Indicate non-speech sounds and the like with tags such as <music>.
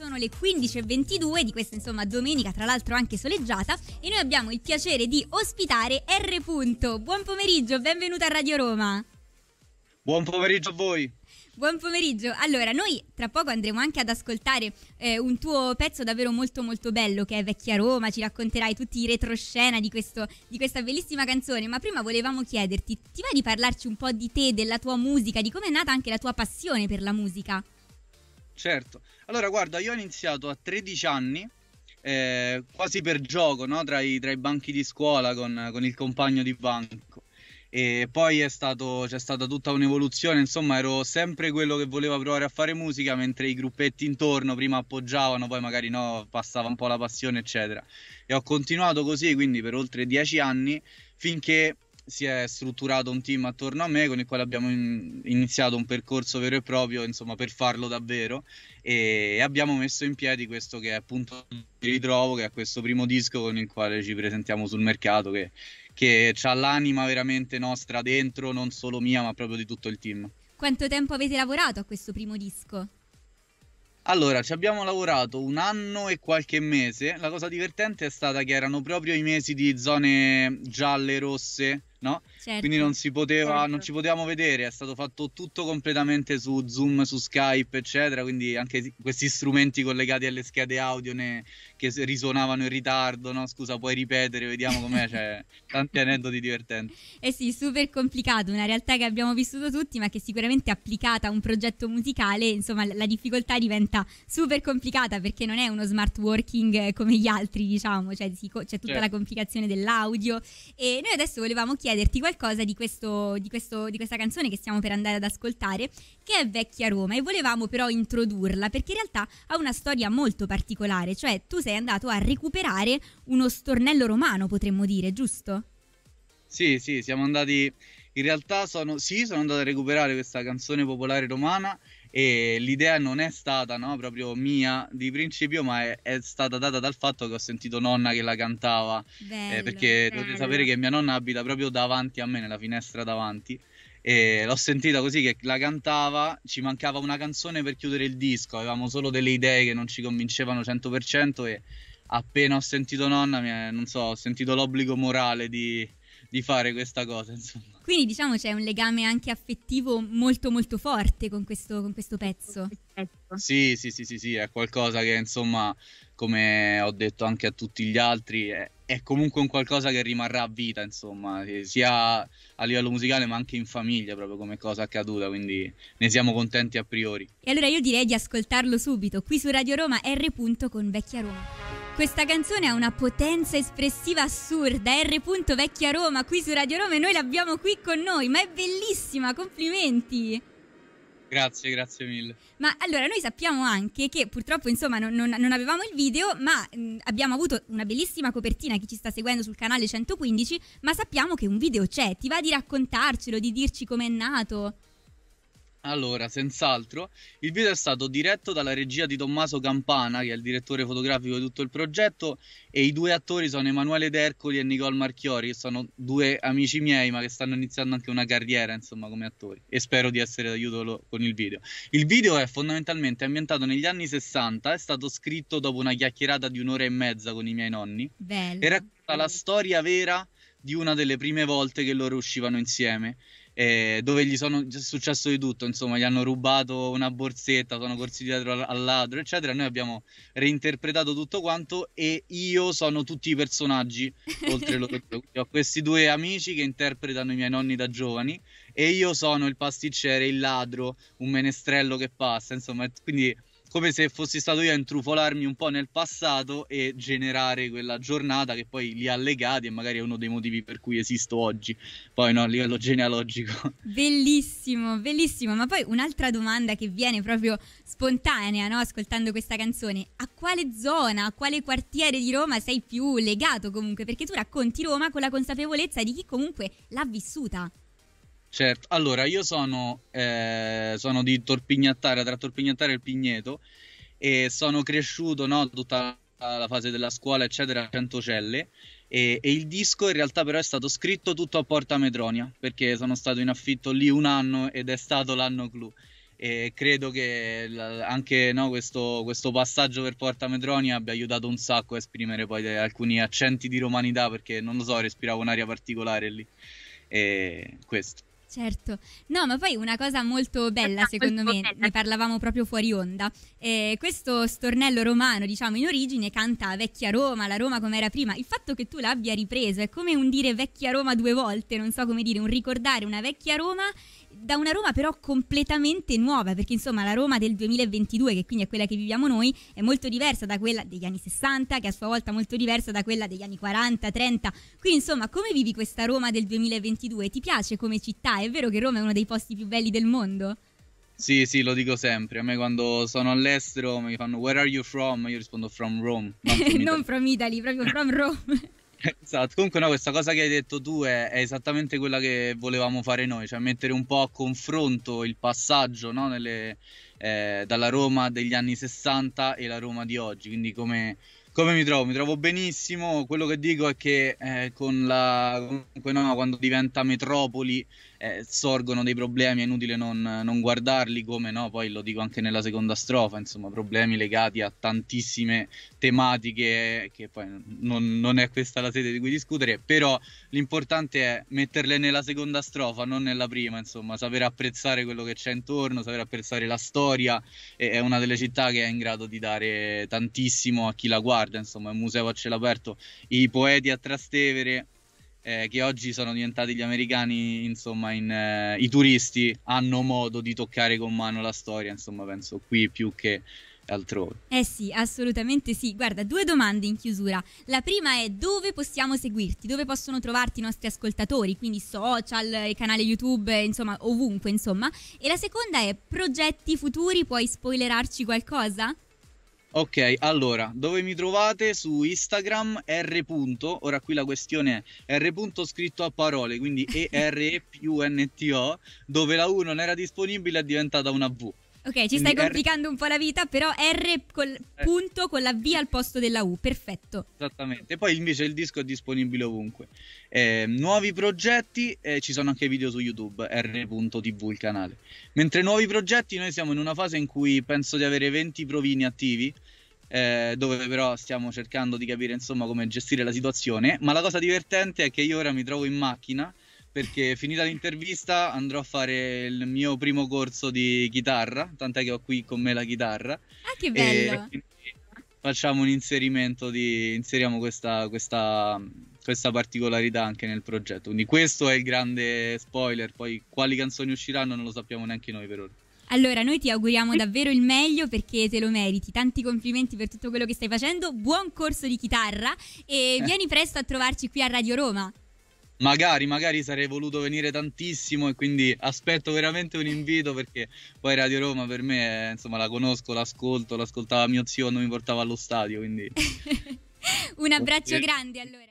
sono le 15.22 di questa insomma domenica, tra l'altro anche soleggiata, e noi abbiamo il piacere di ospitare R. Buon pomeriggio, benvenuta a Radio Roma. Buon pomeriggio a voi. Buon pomeriggio. Allora, noi tra poco andremo anche ad ascoltare eh, un tuo pezzo davvero molto molto bello che è Vecchia Roma, ci racconterai tutti i retroscena di, questo, di questa bellissima canzone, ma prima volevamo chiederti, ti va di parlarci un po' di te, della tua musica, di come è nata anche la tua passione per la musica? certo. Allora, guarda, io ho iniziato a 13 anni, eh, quasi per gioco, no? tra, i, tra, i, banchi di scuola con, con, il compagno di banco. E poi stato, c'è stata tutta un'evoluzione, insomma ero sempre quello che voleva provare a fare musica, mentre i gruppetti intorno prima appoggiavano, poi magari no, passava un po' la passione, eccetera. E ho continuato così, quindi per oltre 10 anni, finché si è strutturato un team attorno a me con il quale abbiamo in- iniziato un percorso vero e proprio, insomma, per farlo davvero e abbiamo messo in piedi questo che è appunto il ritrovo, che è questo primo disco con il quale ci presentiamo sul mercato che, che ha l'anima veramente nostra dentro, non solo mia, ma proprio di tutto il team. Quanto tempo avete lavorato a questo primo disco? Allora, ci abbiamo lavorato un anno e qualche mese. La cosa divertente è stata che erano proprio i mesi di zone gialle, rosse, no? Certo. Quindi non si, poteva, certo. non ci potevamo vedere, è stato fatto tutto completamente su Zoom, su Skype, eccetera, quindi anche questi strumenti collegati alle schede audio ne, che risuonavano in ritardo, no? Scusa, puoi ripetere, vediamo com'è, cioè, tanti aneddoti divertenti. Eh sì, super complicato, una realtà che abbiamo vissuto tutti, ma che sicuramente applicata a un progetto musicale, insomma, la difficoltà diventa super complicata perché non è uno smart working eh, come gli altri, diciamo, cioè, si, c'è tutta certo. la complicazione dell'audio e noi adesso volevamo chiedere chiederti qualcosa di, questo, di, questo, di questa canzone che stiamo per andare ad ascoltare, che è Vecchia Roma e volevamo però introdurla perché in realtà ha una storia molto particolare, cioè tu sei andato a recuperare uno stornello romano, potremmo dire, giusto? Sì, sì, siamo andati... In realtà sono, sì, sono andato a recuperare questa canzone popolare romana e l'idea non è stata no, proprio mia di principio, ma è, è, stata data dal fatto che ho sentito nonna che la cantava. Eh, bello, eh, perché bello. dovete sapere che mia nonna abita proprio davanti a me, nella finestra davanti. E l'ho sentita così che la cantava, ci mancava una canzone per chiudere il disco, avevamo solo delle idee che non ci convincevano 100% e appena ho sentito nonna, mi non so, ho sentito l'obbligo morale di, di fare questa cosa, insomma. Quindi diciamo c'è un legame anche affettivo molto molto forte con questo, con questo pezzo. Ecco. Sì, sì, sì, sì, sì, è qualcosa che insomma, come ho detto anche a tutti gli altri, è, è comunque un qualcosa che rimarrà a vita, insomma, eh, sia a livello musicale ma anche in famiglia, proprio come cosa accaduta, quindi ne siamo contenti a priori. E allora io direi di ascoltarlo subito, qui su Radio Roma R. con Vecchia Roma. Questa canzone ha una potenza espressiva assurda, R. Vecchia Roma qui su Radio Roma e noi l'abbiamo qui con noi, ma è bellissima, complimenti! Grazie, grazie mille. Ma allora, noi sappiamo anche che purtroppo, insomma, non, non, non avevamo il video, ma mh, abbiamo avuto una bellissima copertina che ci sta seguendo sul canale 115, ma sappiamo che un video c'è. Ti va di raccontarcelo, di dirci com'è nato? Allora, senz'altro, il video è stato diretto dalla regia di Tommaso Campana, che è il direttore fotografico di tutto il progetto, e i due attori sono Emanuele D'Ercoli e Nicole Marchiori, che sono due amici miei, ma che stanno iniziando anche una carriera, insomma, come attori, e spero di essere d'aiuto con il video. Il video è fondamentalmente ambientato negli anni 60, è stato scritto dopo una chiacchierata di un'ora e mezza con i miei nonni, Bello. e racconta la storia vera di una delle prime volte che loro uscivano insieme eh, dove gli sono successo di tutto, insomma, gli hanno rubato una borsetta, sono corsi dietro al, ladro, eccetera. Noi abbiamo reinterpretato tutto quanto e io sono tutti i personaggi, oltre loro due. Ho questi due amici che interpretano i miei nonni da giovani e io sono il pasticcere, il ladro, un menestrello che passa, insomma, quindi come se fossi stato io a intrufolarmi un po' nel passato e generare quella giornata che poi li ha legati e magari è uno dei motivi per cui esisto oggi, poi no, a livello genealogico. <laughs> Bellissimo, bellissimo, ma poi un'altra domanda che viene proprio spontanea, no? ascoltando questa canzone, a quale zona, a quale quartiere di Roma sei più legato comunque? Perché tu racconti Roma con la consapevolezza di chi comunque l'ha vissuta. Certo, allora io sono, eh, sono di Torpignattare, tra Torpignattare e il Pigneto e sono cresciuto no, tutta la fase della scuola eccetera a Centocelle e, e, il disco in realtà però è stato scritto tutto a Porta Metronia perché sono stato in affitto lì un anno ed è stato l'anno clou e credo che anche no, questo, questo, passaggio per Porta Metronia abbia aiutato un sacco a esprimere poi alcuni accenti di romanità perché non lo so, respiravo un'aria particolare lì e questo Certo, no, ma poi una cosa molto bella, secondo me, ne parlavamo proprio fuori onda. Eh, questo stornello romano, diciamo, in origine canta vecchia Roma, la Roma come era prima. Il fatto che tu l'abbia ripreso è come un dire vecchia Roma due volte, non so come dire, un ricordare una vecchia Roma da una Roma però completamente nuova, perché insomma la Roma del 2022, che quindi è quella che viviamo noi, è molto diversa da quella degli anni 60, che a sua volta è molto diversa da quella degli anni 40, 30. Quindi insomma, come vivi questa Roma del 2022? Ti piace come città? È vero che Roma è uno dei posti più belli del mondo? Sì, sì, lo dico sempre. A me quando sono all'estero mi fanno Where are you from? Io rispondo From Rome. non, <laughs> from, non Italy. from Italy, proprio From Rome. Esatto, comunque no, questa cosa che hai detto tu è, è, esattamente quella che volevamo fare noi, cioè mettere un po' a confronto il passaggio no, nelle, eh, dalla Roma degli anni 60 e la Roma di oggi, quindi come, come mi trovo? Mi trovo benissimo, quello che dico è che eh, con la, comunque no, quando diventa metropoli eh, sorgono dei problemi, è inutile non, non, guardarli, come no, poi lo dico anche nella seconda strofa, insomma, problemi legati a tantissime tematiche che poi non, non è questa la sede di cui discutere, però l'importante è metterle nella seconda strofa, non nella prima, insomma, saper apprezzare quello che c'è intorno, saper apprezzare la storia, è una delle città che è in grado di dare tantissimo a chi la guarda, insomma, è un museo a cielo aperto, i poeti a Trastevere, eh, che oggi sono diventati gli americani, insomma, in, eh, i turisti hanno modo di toccare con mano la storia, insomma, penso qui più che altrove. Eh sì, assolutamente sì. Guarda, due domande in chiusura. La prima è dove possiamo seguirti, dove possono trovarti i nostri ascoltatori, quindi social, canale YouTube, insomma, ovunque, insomma. E la seconda è progetti futuri, puoi spoilerarci qualcosa? Ok, allora, dove mi trovate? Su Instagram r. Ora qui la questione è r. scritto a parole, quindi E-R-E U N-T-O, dove la U non era disponibile è diventata una V. Ok, ci stai complicando R... un po' la vita, però R col eh. punto con la V al posto della U, perfetto. Esattamente, poi invece il disco è disponibile ovunque. Eh, nuovi progetti, eh, ci sono anche video su YouTube, R.tv il canale. Mentre nuovi progetti, noi siamo in una fase in cui penso di avere 20 provini attivi, eh, dove però stiamo cercando di capire insomma come gestire la situazione. Ma la cosa divertente è che io ora mi trovo in macchina perché finita l'intervista andrò a fare il mio primo corso di chitarra, tant'è che ho qui con me la chitarra. Ah, che bello! facciamo un inserimento di inseriamo questa, questa, questa particolarità anche nel progetto. Quindi questo è il grande spoiler, poi quali canzoni usciranno non lo sappiamo neanche noi per ora. Allora, noi ti auguriamo davvero il meglio perché te lo meriti. Tanti complimenti per tutto quello che stai facendo. Buon corso di chitarra e eh. <laughs> vieni presto a trovarci qui a Radio Roma magari, magari sarei voluto venire tantissimo e quindi aspetto veramente un invito perché poi Radio Roma per me, è, insomma, la conosco, l'ascolto, l'ascoltava mio zio non mi portava allo stadio, quindi... <laughs> un abbraccio okay. Eh, grande allora.